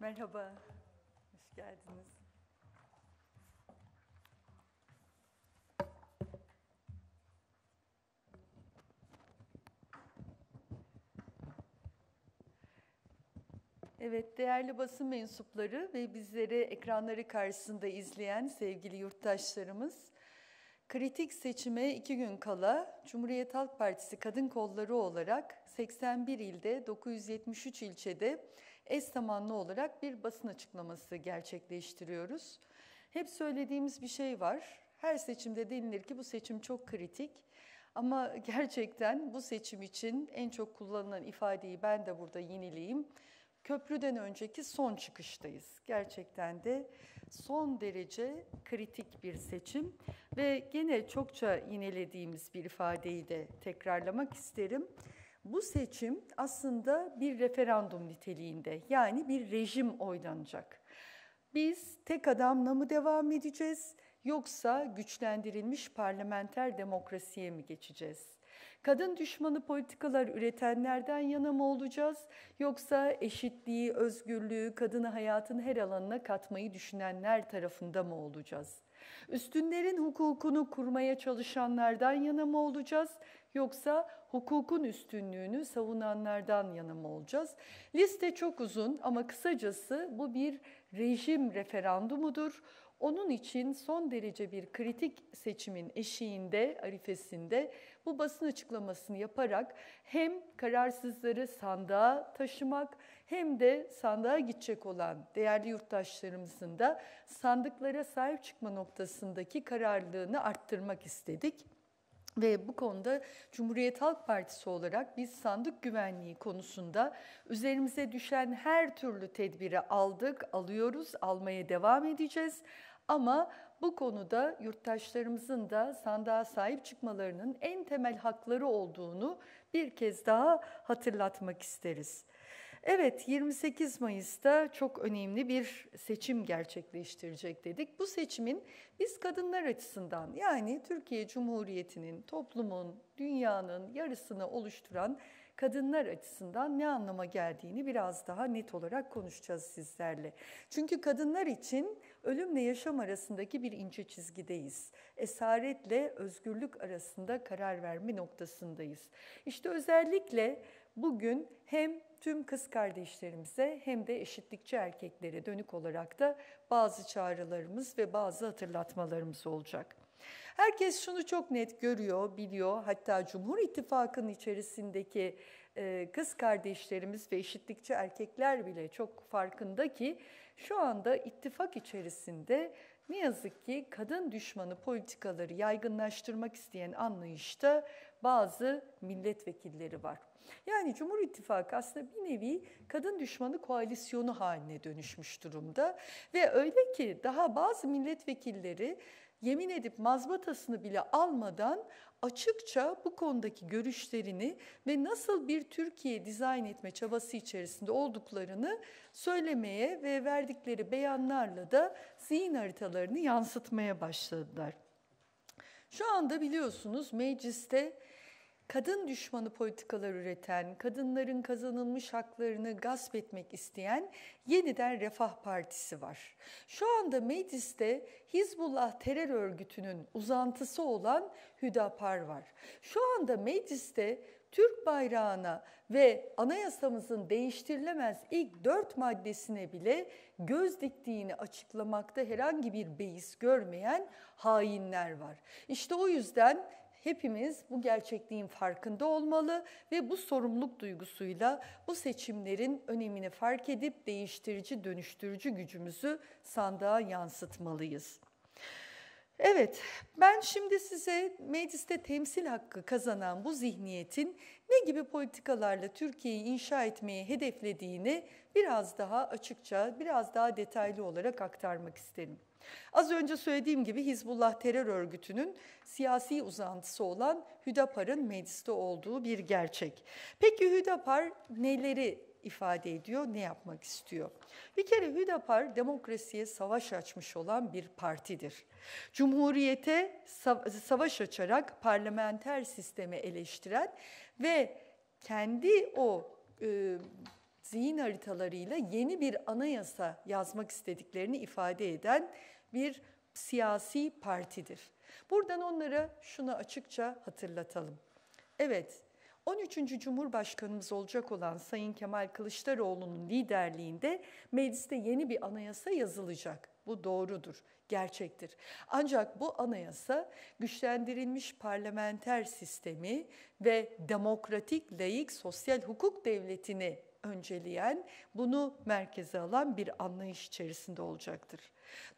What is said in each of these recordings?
Merhaba, hoş geldiniz. Evet, değerli basın mensupları ve bizleri ekranları karşısında izleyen sevgili yurttaşlarımız, kritik seçime iki gün kala Cumhuriyet Halk Partisi Kadın Kolları olarak 81 ilde, 973 ilçede eş zamanlı olarak bir basın açıklaması gerçekleştiriyoruz. Hep söylediğimiz bir şey var. Her seçimde denilir ki bu seçim çok kritik. Ama gerçekten bu seçim için en çok kullanılan ifadeyi ben de burada yenileyim. Köprüden önceki son çıkıştayız. Gerçekten de son derece kritik bir seçim ve gene çokça yinelediğimiz bir ifadeyi de tekrarlamak isterim. Bu seçim aslında bir referandum niteliğinde yani bir rejim oylanacak. Biz tek adamla mı devam edeceğiz yoksa güçlendirilmiş parlamenter demokrasiye mi geçeceğiz? Kadın düşmanı politikalar üretenlerden yana mı olacağız yoksa eşitliği, özgürlüğü, kadını hayatın her alanına katmayı düşünenler tarafında mı olacağız? Üstünlerin hukukunu kurmaya çalışanlardan yana mı olacağız yoksa hukukun üstünlüğünü savunanlardan yana mı olacağız? Liste çok uzun ama kısacası bu bir rejim referandumudur. Onun için son derece bir kritik seçimin eşiğinde, arifesinde bu basın açıklamasını yaparak hem kararsızları sandığa taşımak hem de sandığa gidecek olan değerli yurttaşlarımızın da sandıklara sahip çıkma noktasındaki kararlılığını arttırmak istedik. Ve bu konuda Cumhuriyet Halk Partisi olarak biz sandık güvenliği konusunda üzerimize düşen her türlü tedbiri aldık, alıyoruz, almaya devam edeceğiz. Ama bu konuda yurttaşlarımızın da sandığa sahip çıkmalarının en temel hakları olduğunu bir kez daha hatırlatmak isteriz. Evet 28 Mayıs'ta çok önemli bir seçim gerçekleştirecek dedik. Bu seçimin biz kadınlar açısından yani Türkiye Cumhuriyeti'nin, toplumun, dünyanın yarısını oluşturan kadınlar açısından ne anlama geldiğini biraz daha net olarak konuşacağız sizlerle. Çünkü kadınlar için ölümle yaşam arasındaki bir ince çizgideyiz. Esaretle özgürlük arasında karar verme noktasındayız. İşte özellikle bugün hem tüm kız kardeşlerimize hem de eşitlikçi erkeklere dönük olarak da bazı çağrılarımız ve bazı hatırlatmalarımız olacak. Herkes şunu çok net görüyor, biliyor. Hatta Cumhur İttifakı'nın içerisindeki e, kız kardeşlerimiz ve eşitlikçi erkekler bile çok farkında ki şu anda ittifak içerisinde ne yazık ki kadın düşmanı politikaları yaygınlaştırmak isteyen anlayışta bazı milletvekilleri var. Yani Cumhur İttifakı aslında bir nevi kadın düşmanı koalisyonu haline dönüşmüş durumda ve öyle ki daha bazı milletvekilleri yemin edip mazbatasını bile almadan açıkça bu konudaki görüşlerini ve nasıl bir Türkiye dizayn etme çabası içerisinde olduklarını söylemeye ve verdikleri beyanlarla da zihin haritalarını yansıtmaya başladılar. Şu anda biliyorsunuz mecliste kadın düşmanı politikalar üreten, kadınların kazanılmış haklarını gasp etmek isteyen yeniden Refah Partisi var. Şu anda mecliste Hizbullah terör örgütünün uzantısı olan Hüdapar var. Şu anda mecliste Türk bayrağına ve anayasamızın değiştirilemez ilk dört maddesine bile göz diktiğini açıklamakta herhangi bir beis görmeyen hainler var. İşte o yüzden Hepimiz bu gerçekliğin farkında olmalı ve bu sorumluluk duygusuyla bu seçimlerin önemini fark edip değiştirici, dönüştürücü gücümüzü sandığa yansıtmalıyız. Evet, ben şimdi size mecliste temsil hakkı kazanan bu zihniyetin ne gibi politikalarla Türkiye'yi inşa etmeyi hedeflediğini biraz daha açıkça, biraz daha detaylı olarak aktarmak isterim. Az önce söylediğim gibi Hizbullah terör örgütünün siyasi uzantısı olan Hüdapar'ın mecliste olduğu bir gerçek. Peki Hüdapar neleri ifade ediyor, ne yapmak istiyor. Bir kere Hüdapar demokrasiye savaş açmış olan bir partidir. Cumhuriyete savaş açarak parlamenter sistemi eleştiren ve kendi o e, zihin haritalarıyla yeni bir anayasa yazmak istediklerini ifade eden bir siyasi partidir. Buradan onlara şunu açıkça hatırlatalım. Evet, 13. Cumhurbaşkanımız olacak olan Sayın Kemal Kılıçdaroğlu'nun liderliğinde mecliste yeni bir anayasa yazılacak. Bu doğrudur, gerçektir. Ancak bu anayasa güçlendirilmiş parlamenter sistemi ve demokratik, layık, sosyal hukuk devletini önceleyen, bunu merkeze alan bir anlayış içerisinde olacaktır.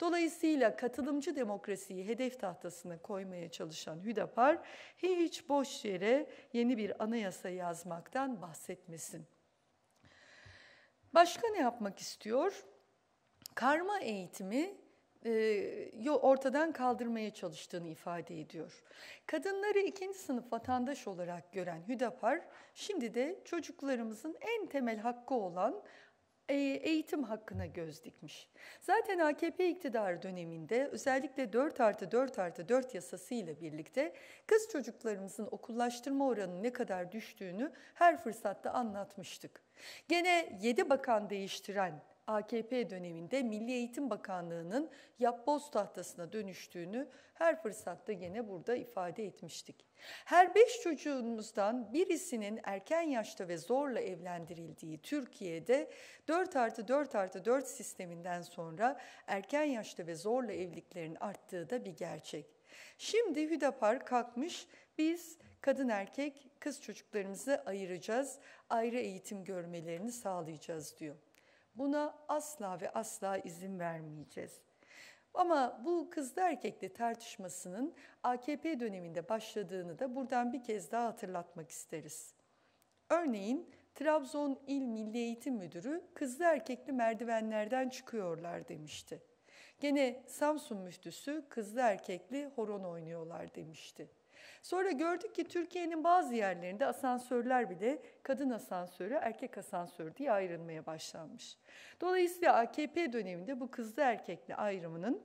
Dolayısıyla katılımcı demokrasiyi hedef tahtasına koymaya çalışan Hüdapar hiç boş yere yeni bir anayasa yazmaktan bahsetmesin. Başka ne yapmak istiyor? Karma eğitimi e, ortadan kaldırmaya çalıştığını ifade ediyor. Kadınları ikinci sınıf vatandaş olarak gören Hüdapar, şimdi de çocuklarımızın en temel hakkı olan e, eğitim hakkına göz dikmiş. Zaten AKP iktidarı döneminde özellikle 4 artı 4 artı 4 yasası ile birlikte kız çocuklarımızın okullaştırma oranının ne kadar düştüğünü her fırsatta anlatmıştık. Gene 7 bakan değiştiren AKP döneminde Milli Eğitim Bakanlığı'nın yapboz tahtasına dönüştüğünü her fırsatta yine burada ifade etmiştik. Her beş çocuğumuzdan birisinin erken yaşta ve zorla evlendirildiği Türkiye'de 4 artı 4 artı 4 sisteminden sonra erken yaşta ve zorla evliliklerin arttığı da bir gerçek. Şimdi Hüdapar kalkmış biz kadın erkek kız çocuklarımızı ayıracağız, ayrı eğitim görmelerini sağlayacağız diyor. Buna asla ve asla izin vermeyeceğiz. Ama bu kızlı erkekli tartışmasının AKP döneminde başladığını da buradan bir kez daha hatırlatmak isteriz. Örneğin Trabzon İl Milli Eğitim Müdürü kızlı erkekli merdivenlerden çıkıyorlar demişti. Gene Samsun müftüsü kızlı erkekli horon oynuyorlar demişti. Sonra gördük ki Türkiye'nin bazı yerlerinde asansörler bile kadın asansörü, erkek asansörü diye ayrılmaya başlanmış. Dolayısıyla AKP döneminde bu kızlı erkekli ayrımının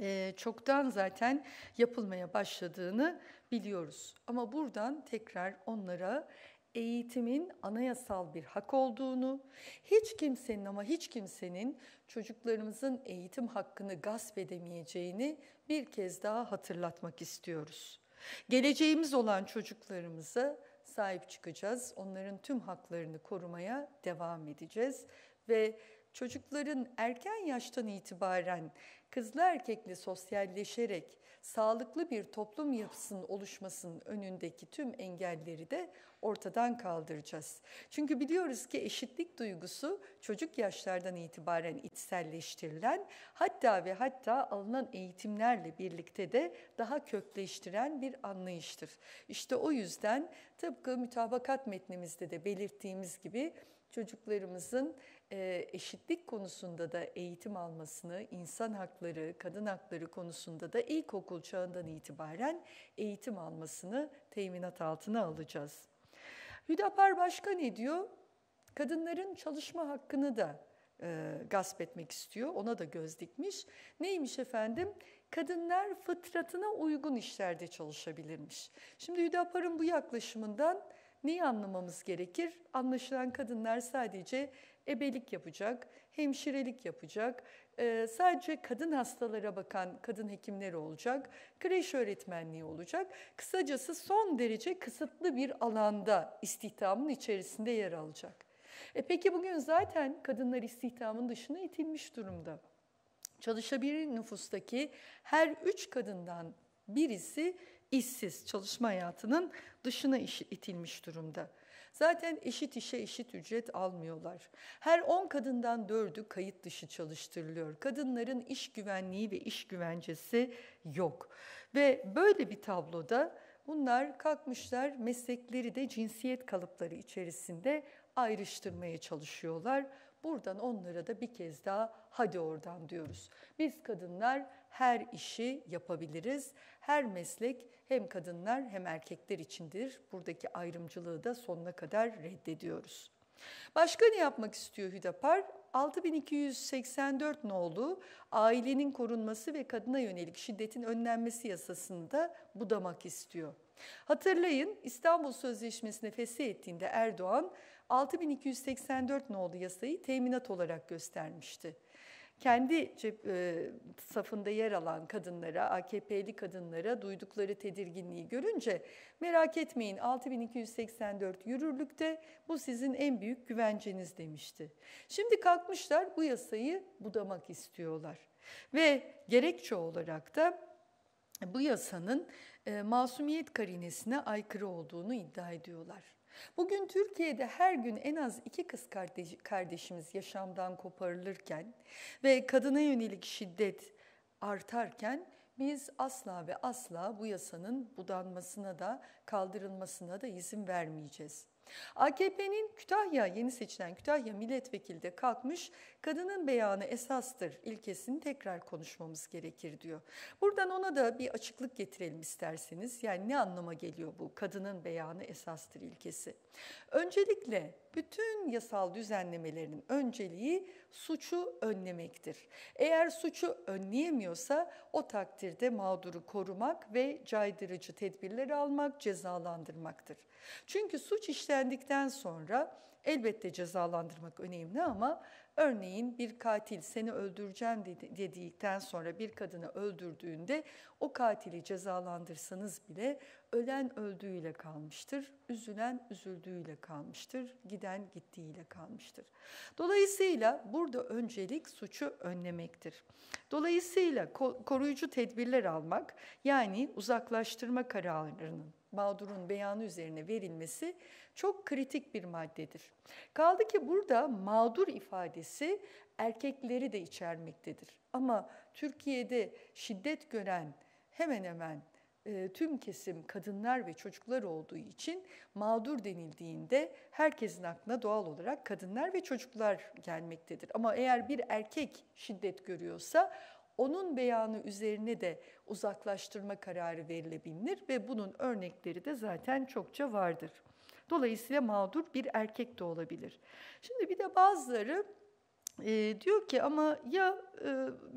e, çoktan zaten yapılmaya başladığını biliyoruz. Ama buradan tekrar onlara eğitimin anayasal bir hak olduğunu, hiç kimsenin ama hiç kimsenin çocuklarımızın eğitim hakkını gasp edemeyeceğini bir kez daha hatırlatmak istiyoruz. Geleceğimiz olan çocuklarımıza sahip çıkacağız. Onların tüm haklarını korumaya devam edeceğiz ve çocukların erken yaştan itibaren kızlı erkekli sosyalleşerek sağlıklı bir toplum yapısının oluşmasının önündeki tüm engelleri de ortadan kaldıracağız. Çünkü biliyoruz ki eşitlik duygusu çocuk yaşlardan itibaren içselleştirilen hatta ve hatta alınan eğitimlerle birlikte de daha kökleştiren bir anlayıştır. İşte o yüzden tıpkı mütabakat metnimizde de belirttiğimiz gibi çocuklarımızın e, eşitlik konusunda da eğitim almasını, insan hakları, kadın hakları konusunda da ilkokul çağından itibaren eğitim almasını teminat altına alacağız. Hüdapar başka ne diyor? Kadınların çalışma hakkını da e, gasp etmek istiyor. Ona da göz dikmiş. Neymiş efendim? Kadınlar fıtratına uygun işlerde çalışabilirmiş. Şimdi Hüdapar'ın bu yaklaşımından neyi anlamamız gerekir? Anlaşılan kadınlar sadece ebelik yapacak, hemşirelik yapacak, e, sadece kadın hastalara bakan kadın hekimleri olacak, kreş öğretmenliği olacak. Kısacası son derece kısıtlı bir alanda istihdamın içerisinde yer alacak. E peki bugün zaten kadınlar istihdamın dışına itilmiş durumda. Çalışabilir nüfustaki her üç kadından birisi işsiz, çalışma hayatının dışına itilmiş durumda. Zaten eşit işe eşit ücret almıyorlar. Her 10 kadından 4'ü kayıt dışı çalıştırılıyor. Kadınların iş güvenliği ve iş güvencesi yok. Ve böyle bir tabloda bunlar kalkmışlar meslekleri de cinsiyet kalıpları içerisinde ayrıştırmaya çalışıyorlar. Buradan onlara da bir kez daha hadi oradan diyoruz. Biz kadınlar her işi yapabiliriz. Her meslek hem kadınlar hem erkekler içindir. Buradaki ayrımcılığı da sonuna kadar reddediyoruz. Başka ne yapmak istiyor Hüdapar? 6284 nolu ailenin korunması ve kadına yönelik şiddetin önlenmesi yasasını da budamak istiyor. Hatırlayın İstanbul Sözleşmesi'ne fesih ettiğinde Erdoğan 6284 nolu yasayı teminat olarak göstermişti kendi cep, e, safında yer alan kadınlara, AKP'li kadınlara duydukları tedirginliği görünce merak etmeyin 6284 yürürlükte bu sizin en büyük güvenceniz demişti. Şimdi kalkmışlar bu yasayı budamak istiyorlar ve gerekçe olarak da bu yasanın e, masumiyet karinesine aykırı olduğunu iddia ediyorlar. Bugün Türkiye'de her gün en az iki kız kardeşimiz yaşamdan koparılırken ve kadına yönelik şiddet artarken biz asla ve asla bu yasanın budanmasına da kaldırılmasına da izin vermeyeceğiz. AKP'nin Kütahya, yeni seçilen Kütahya milletvekili de kalkmış, kadının beyanı esastır ilkesini tekrar konuşmamız gerekir diyor. Buradan ona da bir açıklık getirelim isterseniz. Yani ne anlama geliyor bu kadının beyanı esastır ilkesi? Öncelikle bütün yasal düzenlemelerinin önceliği suçu önlemektir. Eğer suçu önleyemiyorsa o takdirde mağduru korumak ve caydırıcı tedbirleri almak, cezalandırmaktır. Çünkü suç işlendikten sonra elbette cezalandırmak önemli ama Örneğin bir katil seni öldüreceğim dedi, dedikten sonra bir kadını öldürdüğünde o katili cezalandırsanız bile ölen öldüğüyle kalmıştır, üzülen üzüldüğüyle kalmıştır, giden gittiğiyle kalmıştır. Dolayısıyla burada öncelik suçu önlemektir. Dolayısıyla koruyucu tedbirler almak yani uzaklaştırma kararlarının mağdurun beyanı üzerine verilmesi çok kritik bir maddedir. Kaldı ki burada mağdur ifadesi erkekleri de içermektedir. Ama Türkiye'de şiddet gören hemen hemen e, tüm kesim kadınlar ve çocuklar olduğu için mağdur denildiğinde herkesin aklına doğal olarak kadınlar ve çocuklar gelmektedir. Ama eğer bir erkek şiddet görüyorsa onun beyanı üzerine de uzaklaştırma kararı verilebilir ve bunun örnekleri de zaten çokça vardır. Dolayısıyla mağdur bir erkek de olabilir. Şimdi bir de bazıları e, diyor ki ama ya e,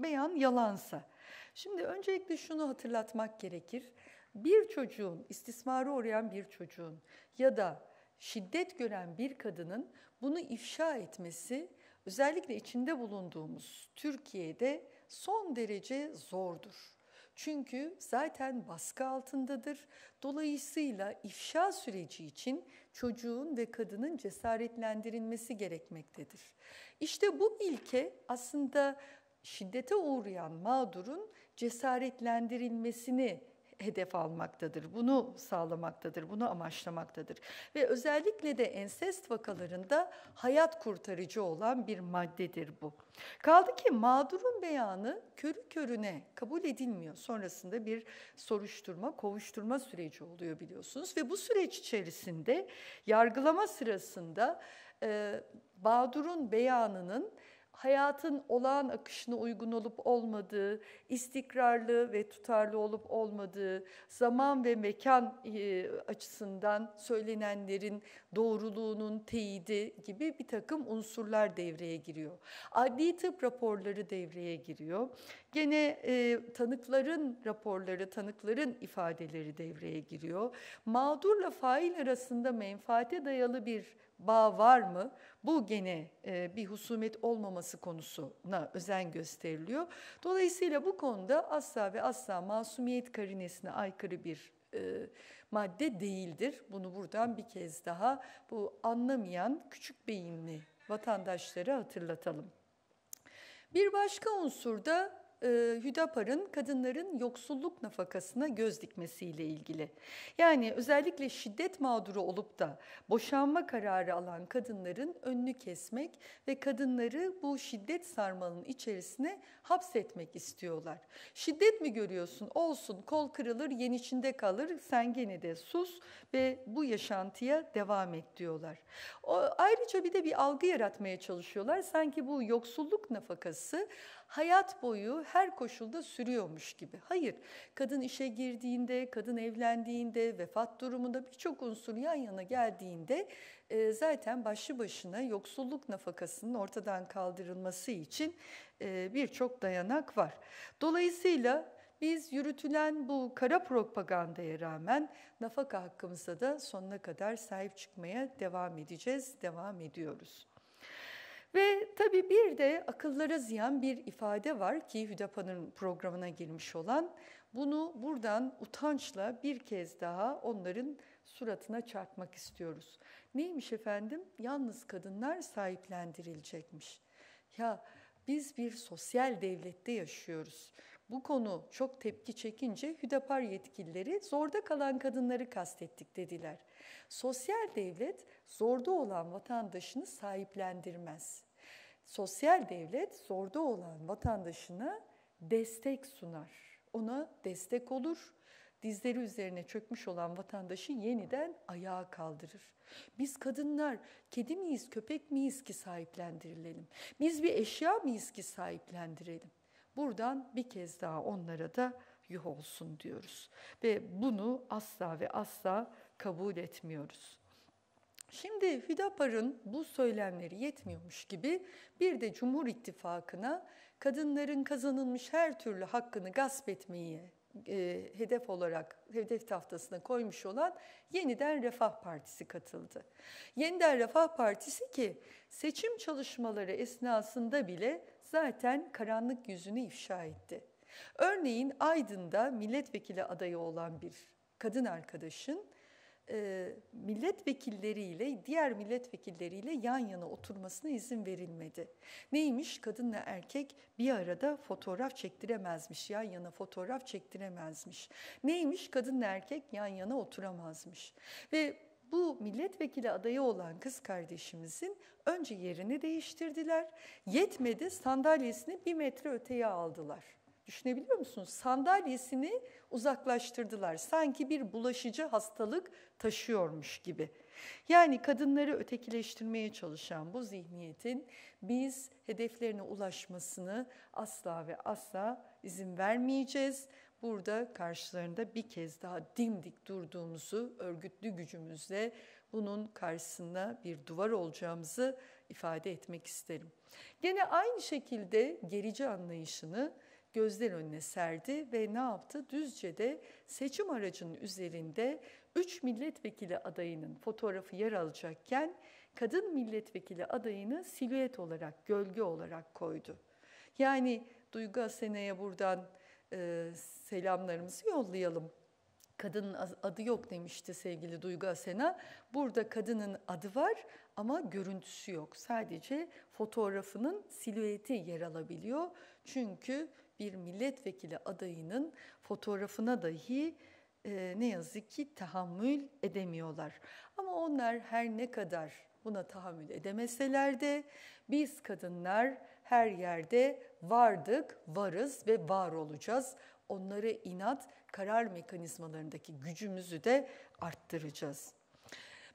beyan yalansa? Şimdi öncelikle şunu hatırlatmak gerekir. Bir çocuğun, istismara uğrayan bir çocuğun ya da şiddet gören bir kadının bunu ifşa etmesi özellikle içinde bulunduğumuz Türkiye'de son derece zordur. Çünkü zaten baskı altındadır. Dolayısıyla ifşa süreci için çocuğun ve kadının cesaretlendirilmesi gerekmektedir. İşte bu ilke aslında şiddete uğrayan mağdurun cesaretlendirilmesini hedef almaktadır. Bunu sağlamaktadır, bunu amaçlamaktadır. Ve özellikle de ensest vakalarında hayat kurtarıcı olan bir maddedir bu. Kaldı ki mağdurun beyanı körü körüne kabul edilmiyor. Sonrasında bir soruşturma, kovuşturma süreci oluyor biliyorsunuz. Ve bu süreç içerisinde yargılama sırasında e, mağdurun beyanının hayatın olağan akışına uygun olup olmadığı, istikrarlı ve tutarlı olup olmadığı, zaman ve mekan e, açısından söylenenlerin doğruluğunun teyidi gibi bir takım unsurlar devreye giriyor. Adli tıp raporları devreye giriyor. Gene e, tanıkların raporları, tanıkların ifadeleri devreye giriyor. Mağdurla fail arasında menfaate dayalı bir bağ var mı? Bu gene e, bir husumet olmaması konusuna özen gösteriliyor. Dolayısıyla bu konuda asla ve asla masumiyet karinesine aykırı bir e, madde değildir. Bunu buradan bir kez daha bu anlamayan küçük beyinli vatandaşlara hatırlatalım. Bir başka unsur da e, Hüdapar'ın kadınların yoksulluk nafakasına göz dikmesiyle ilgili. Yani özellikle şiddet mağduru olup da boşanma kararı alan kadınların önünü kesmek ve kadınları bu şiddet sarmalının içerisine hapsetmek istiyorlar. Şiddet mi görüyorsun? Olsun kol kırılır, içinde kalır, sen gene de sus ve bu yaşantıya devam et diyorlar. O, ayrıca bir de bir algı yaratmaya çalışıyorlar. Sanki bu yoksulluk nafakası hayat boyu her koşulda sürüyormuş gibi. Hayır, kadın işe girdiğinde, kadın evlendiğinde, vefat durumunda birçok unsur yan yana geldiğinde e, zaten başlı başına yoksulluk nafakasının ortadan kaldırılması için e, birçok dayanak var. Dolayısıyla biz yürütülen bu kara propagandaya rağmen nafaka hakkımıza da sonuna kadar sahip çıkmaya devam edeceğiz, devam ediyoruz. Ve tabii bir de akıllara ziyan bir ifade var ki Hüdapar'ın programına girmiş olan. Bunu buradan utançla bir kez daha onların suratına çarpmak istiyoruz. Neymiş efendim? Yalnız kadınlar sahiplendirilecekmiş. Ya biz bir sosyal devlette yaşıyoruz. Bu konu çok tepki çekince Hüdapar yetkilileri zorda kalan kadınları kastettik dediler. Sosyal devlet zorda olan vatandaşını sahiplendirmez. Sosyal devlet zorda olan vatandaşına destek sunar. Ona destek olur dizleri üzerine çökmüş olan vatandaşı yeniden ayağa kaldırır. Biz kadınlar kedi miyiz, köpek miyiz ki sahiplendirilelim? Biz bir eşya mıyız ki sahiplendirelim? Buradan bir kez daha onlara da yuh olsun diyoruz. Ve bunu asla ve asla kabul etmiyoruz. Şimdi Hüdapar'ın bu söylemleri yetmiyormuş gibi bir de Cumhur İttifakı'na kadınların kazanılmış her türlü hakkını gasp etmeyi e, hedef olarak hedef tahtasına koymuş olan Yeniden Refah Partisi katıldı. Yeniden Refah Partisi ki seçim çalışmaları esnasında bile zaten karanlık yüzünü ifşa etti. Örneğin Aydın'da milletvekili adayı olan bir kadın arkadaşın e, milletvekilleriyle diğer milletvekilleriyle yan yana oturmasına izin verilmedi. Neymiş kadınla erkek bir arada fotoğraf çektiremezmiş, yan yana fotoğraf çektiremezmiş. Neymiş kadınla erkek yan yana oturamazmış. Ve bu milletvekili adayı olan kız kardeşimizin önce yerini değiştirdiler. Yetmedi sandalyesini bir metre öteye aldılar. Düşünebiliyor musunuz? Sandalyesini uzaklaştırdılar. Sanki bir bulaşıcı hastalık taşıyormuş gibi. Yani kadınları ötekileştirmeye çalışan bu zihniyetin biz hedeflerine ulaşmasını asla ve asla izin vermeyeceğiz. Burada karşılarında bir kez daha dimdik durduğumuzu, örgütlü gücümüzle bunun karşısında bir duvar olacağımızı ifade etmek isterim. Gene aynı şekilde gerici anlayışını gözler önüne serdi ve ne yaptı? Düzce'de seçim aracının üzerinde 3 milletvekili adayının fotoğrafı yer alacakken kadın milletvekili adayını silüet olarak, gölge olarak koydu. Yani Duygu Asene'ye buradan e, selamlarımızı yollayalım. Kadının adı yok demişti sevgili Duygu Asena. Burada kadının adı var ama görüntüsü yok. Sadece fotoğrafının silüeti yer alabiliyor. Çünkü bir milletvekili adayının fotoğrafına dahi e, ne yazık ki tahammül edemiyorlar. Ama onlar her ne kadar buna tahammül edemeseler de biz kadınlar her yerde vardık, varız ve var olacağız. Onlara inat karar mekanizmalarındaki gücümüzü de arttıracağız.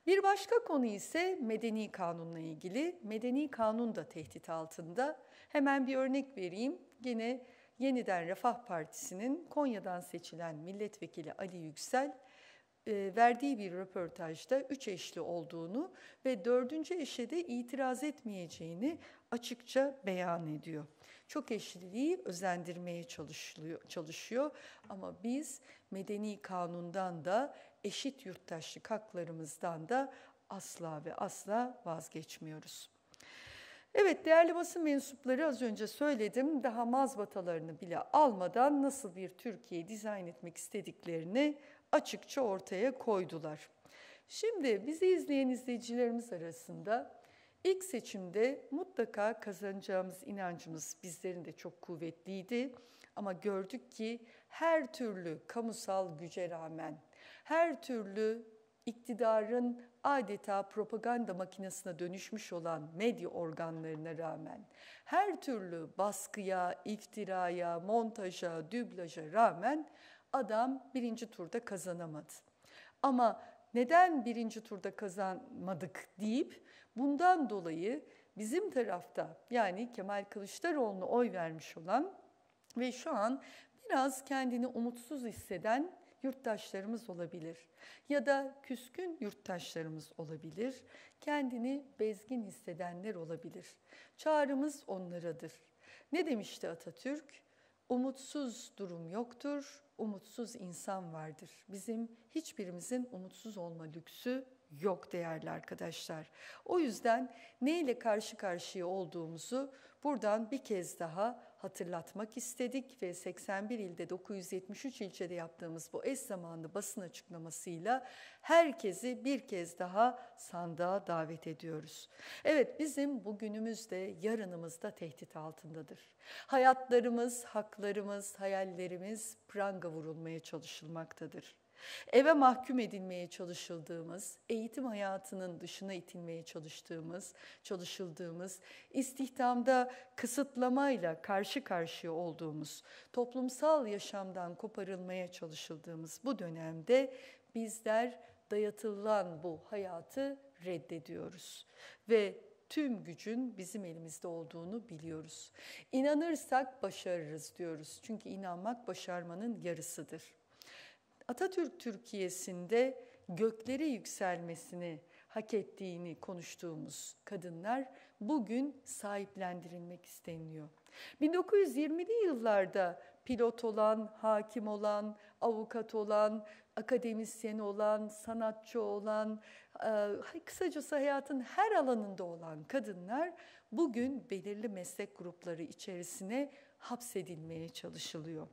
Bir başka konu ise medeni kanunla ilgili. Medeni kanun da tehdit altında. Hemen bir örnek vereyim. Yine Yeniden Refah Partisi'nin Konya'dan seçilen milletvekili Ali Yüksel e, verdiği bir röportajda üç eşli olduğunu ve dördüncü eşe de itiraz etmeyeceğini açıkça beyan ediyor. Çok eşliliği özendirmeye çalışılıyor, çalışıyor ama biz medeni kanundan da eşit yurttaşlık haklarımızdan da asla ve asla vazgeçmiyoruz. Evet değerli basın mensupları az önce söyledim daha mazbatalarını bile almadan nasıl bir Türkiye dizayn etmek istediklerini açıkça ortaya koydular. Şimdi bizi izleyen izleyicilerimiz arasında ilk seçimde mutlaka kazanacağımız inancımız bizlerin de çok kuvvetliydi. Ama gördük ki her türlü kamusal güce rağmen, her türlü iktidarın adeta propaganda makinesine dönüşmüş olan medya organlarına rağmen her türlü baskıya, iftiraya, montaja, düblaja rağmen adam birinci turda kazanamadı. Ama neden birinci turda kazanmadık deyip bundan dolayı bizim tarafta yani Kemal Kılıçdaroğlu'na oy vermiş olan ve şu an biraz kendini umutsuz hisseden yurttaşlarımız olabilir ya da küskün yurttaşlarımız olabilir, kendini bezgin hissedenler olabilir. Çağrımız onlaradır. Ne demişti Atatürk? Umutsuz durum yoktur, umutsuz insan vardır. Bizim hiçbirimizin umutsuz olma lüksü yok değerli arkadaşlar. O yüzden neyle karşı karşıya olduğumuzu Buradan bir kez daha hatırlatmak istedik ve 81 ilde 973 ilçede yaptığımız bu eş zamanlı basın açıklamasıyla herkesi bir kez daha sandığa davet ediyoruz. Evet bizim bugünümüz de yarınımız da tehdit altındadır. Hayatlarımız, haklarımız, hayallerimiz pranga vurulmaya çalışılmaktadır eve mahkum edilmeye çalışıldığımız, eğitim hayatının dışına itilmeye çalıştığımız, çalışıldığımız, istihdamda kısıtlamayla karşı karşıya olduğumuz, toplumsal yaşamdan koparılmaya çalışıldığımız bu dönemde bizler dayatılan bu hayatı reddediyoruz ve tüm gücün bizim elimizde olduğunu biliyoruz. İnanırsak başarırız diyoruz. Çünkü inanmak başarmanın yarısıdır. Atatürk Türkiye'sinde göklere yükselmesini hak ettiğini konuştuğumuz kadınlar bugün sahiplendirilmek isteniyor. 1920'li yıllarda pilot olan, hakim olan, avukat olan, akademisyen olan, sanatçı olan, e, kısacası hayatın her alanında olan kadınlar bugün belirli meslek grupları içerisine hapsedilmeye çalışılıyor.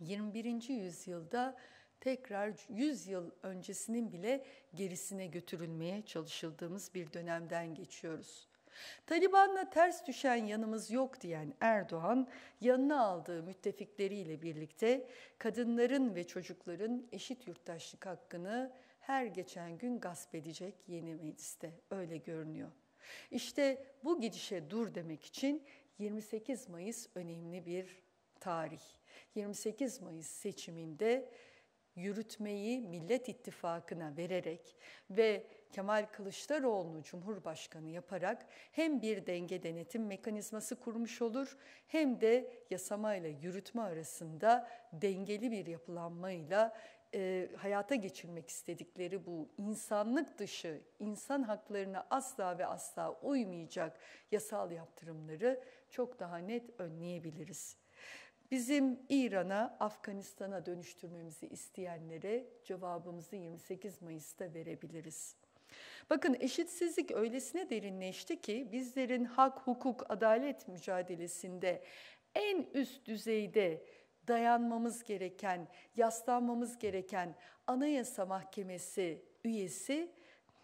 21. yüzyılda tekrar 100 yıl öncesinin bile gerisine götürülmeye çalışıldığımız bir dönemden geçiyoruz. Taliban'la ters düşen yanımız yok diyen Erdoğan, yanına aldığı müttefikleriyle birlikte kadınların ve çocukların eşit yurttaşlık hakkını her geçen gün gasp edecek yeni mecliste öyle görünüyor. İşte bu gidişe dur demek için 28 Mayıs önemli bir tarih. 28 Mayıs seçiminde yürütmeyi Millet İttifakı'na vererek ve Kemal Kılıçdaroğlu'nu Cumhurbaşkanı yaparak hem bir denge denetim mekanizması kurmuş olur hem de yasama ile yürütme arasında dengeli bir yapılanmayla e, hayata geçirmek istedikleri bu insanlık dışı, insan haklarına asla ve asla uymayacak yasal yaptırımları çok daha net önleyebiliriz. Bizim İran'a, Afganistan'a dönüştürmemizi isteyenlere cevabımızı 28 Mayıs'ta verebiliriz. Bakın eşitsizlik öylesine derinleşti ki bizlerin hak, hukuk, adalet mücadelesinde en üst düzeyde dayanmamız gereken, yaslanmamız gereken Anayasa Mahkemesi üyesi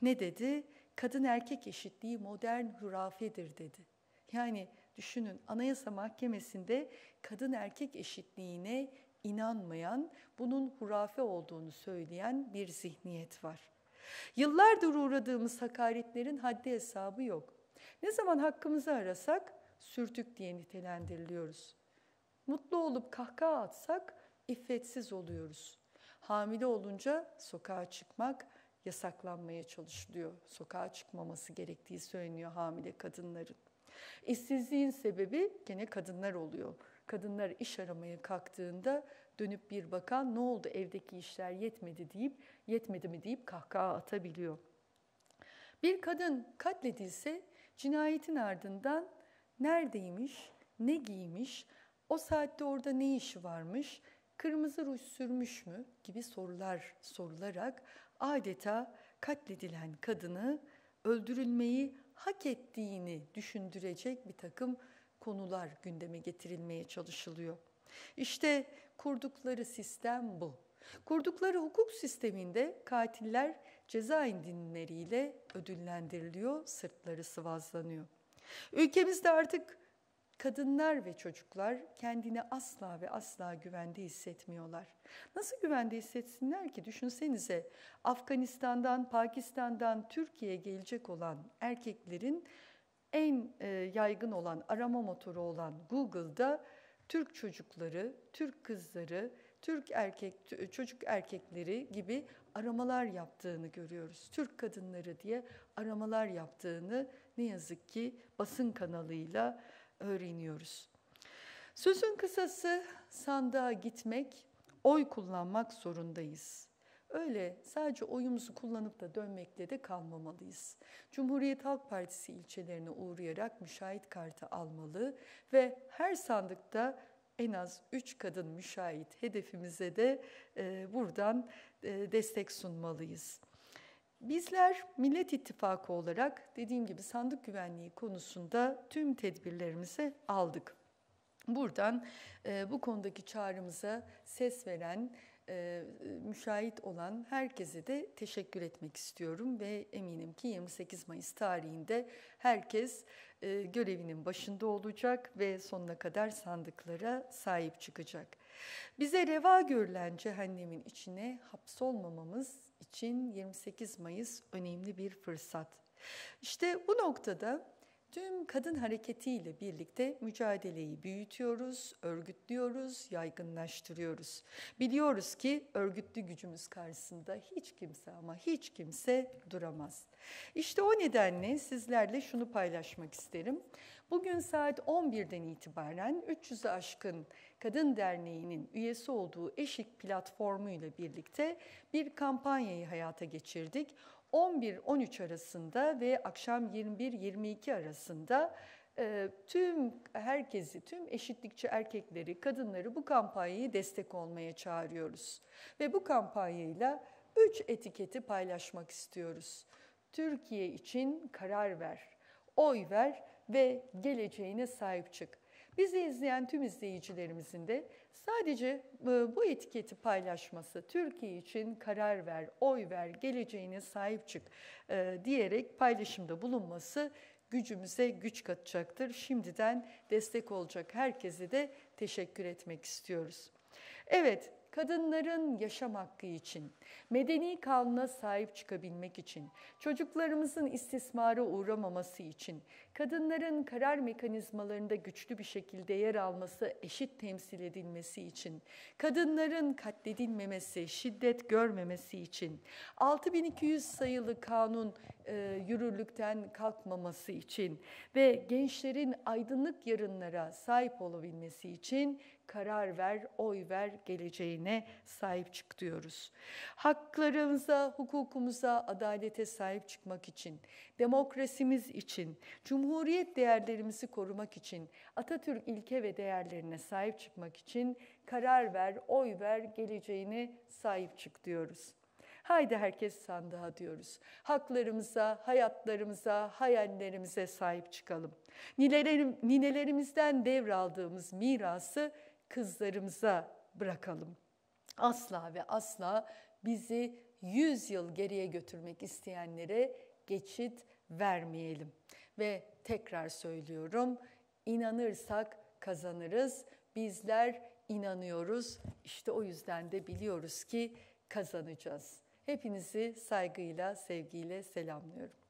ne dedi? Kadın erkek eşitliği modern hurafedir dedi. Yani düşünün Anayasa Mahkemesi'nde kadın erkek eşitliğine inanmayan, bunun hurafe olduğunu söyleyen bir zihniyet var. Yıllardır uğradığımız hakaretlerin haddi hesabı yok. Ne zaman hakkımızı arasak sürtük diye nitelendiriliyoruz. Mutlu olup kahkaha atsak iffetsiz oluyoruz. Hamile olunca sokağa çıkmak yasaklanmaya çalışılıyor. Sokağa çıkmaması gerektiği söyleniyor hamile kadınların. İşsizliğin sebebi gene kadınlar oluyor. Kadınlar iş aramaya kalktığında dönüp bir bakan ne oldu evdeki işler yetmedi deyip yetmedi mi deyip kahkaha atabiliyor. Bir kadın katledilse cinayetin ardından neredeymiş, ne giymiş, o saatte orada ne işi varmış, kırmızı ruj sürmüş mü gibi sorular sorularak adeta katledilen kadını öldürülmeyi hak ettiğini düşündürecek bir takım konular gündeme getirilmeye çalışılıyor. İşte kurdukları sistem bu. Kurdukları hukuk sisteminde katiller ceza indirimleriyle ödüllendiriliyor, sırtları sıvazlanıyor. Ülkemizde artık kadınlar ve çocuklar kendini asla ve asla güvende hissetmiyorlar. Nasıl güvende hissetsinler ki? Düşünsenize Afganistan'dan, Pakistan'dan Türkiye'ye gelecek olan erkeklerin en e, yaygın olan arama motoru olan Google'da Türk çocukları, Türk kızları, Türk erkek çocuk erkekleri gibi aramalar yaptığını görüyoruz. Türk kadınları diye aramalar yaptığını ne yazık ki basın kanalıyla öğreniyoruz. Sözün kısası sandığa gitmek, oy kullanmak zorundayız. Öyle sadece oyumuzu kullanıp da dönmekle de kalmamalıyız. Cumhuriyet Halk Partisi ilçelerine uğrayarak müşahit kartı almalı ve her sandıkta en az 3 kadın müşahit hedefimize de e, buradan e, destek sunmalıyız. Bizler Millet İttifakı olarak dediğim gibi sandık güvenliği konusunda tüm tedbirlerimizi aldık. Buradan e, bu konudaki çağrımıza ses veren, e, müşahit olan herkese de teşekkür etmek istiyorum ve eminim ki 28 Mayıs tarihinde herkes e, görevinin başında olacak ve sonuna kadar sandıklara sahip çıkacak. Bize reva görülen cehennemin içine hapsolmamamız için 28 Mayıs önemli bir fırsat. İşte bu noktada tüm kadın hareketiyle birlikte mücadeleyi büyütüyoruz, örgütlüyoruz, yaygınlaştırıyoruz. Biliyoruz ki örgütlü gücümüz karşısında hiç kimse ama hiç kimse duramaz. İşte o nedenle sizlerle şunu paylaşmak isterim. Bugün saat 11'den itibaren 300'ü aşkın Kadın Derneği'nin üyesi olduğu Eşik platformu ile birlikte bir kampanyayı hayata geçirdik. 11-13 arasında ve akşam 21-22 arasında e, tüm herkesi, tüm eşitlikçi erkekleri, kadınları bu kampanyayı destek olmaya çağırıyoruz. Ve bu kampanyayla 3 etiketi paylaşmak istiyoruz. Türkiye için karar ver, oy ver ve geleceğine sahip çık. Bizi izleyen tüm izleyicilerimizin de sadece e, bu etiketi paylaşması, Türkiye için karar ver, oy ver, geleceğine sahip çık e, diyerek paylaşımda bulunması gücümüze güç katacaktır. Şimdiden destek olacak herkese de teşekkür etmek istiyoruz. Evet, kadınların yaşam hakkı için, medeni kanuna sahip çıkabilmek için, çocuklarımızın istismara uğramaması için, kadınların karar mekanizmalarında güçlü bir şekilde yer alması, eşit temsil edilmesi için, kadınların katledilmemesi, şiddet görmemesi için, 6200 sayılı kanun e, yürürlükten kalkmaması için ve gençlerin aydınlık yarınlara sahip olabilmesi için karar ver, oy ver, geleceğine sahip çık diyoruz. Haklarımıza, hukukumuza, adalete sahip çıkmak için, demokrasimiz için, cumhuriyet değerlerimizi korumak için, Atatürk ilke ve değerlerine sahip çıkmak için karar ver, oy ver, geleceğine sahip çık diyoruz. Haydi herkes sandığa diyoruz. Haklarımıza, hayatlarımıza, hayallerimize sahip çıkalım. Ninelerim, ninelerimizden devraldığımız mirası kızlarımıza bırakalım. Asla ve asla bizi 100 yıl geriye götürmek isteyenlere geçit vermeyelim. Ve tekrar söylüyorum, inanırsak kazanırız. Bizler inanıyoruz. İşte o yüzden de biliyoruz ki kazanacağız. Hepinizi saygıyla, sevgiyle selamlıyorum.